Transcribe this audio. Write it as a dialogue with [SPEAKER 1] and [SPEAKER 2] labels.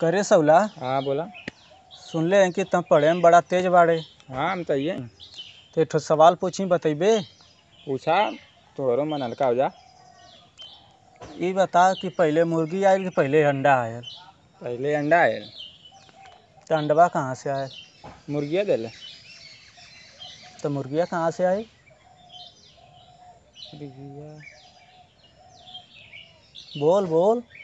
[SPEAKER 1] करे सौला हाँ बोला सुन ले कि तुम पढ़े में बड़ा तेज बाड़े हाँ हम तो, तो एक सवाल पूछी बतेबे पूछा तोहरो मन हल्का हो जा बता कि पहले मुर्गी आयल कि पहले अंडा आयल पहले अंडा आयल तो अंडवा कहाँ से आए मुर्गिया दिल तो मुर्गिया कहाँ से आई
[SPEAKER 2] बोल बोल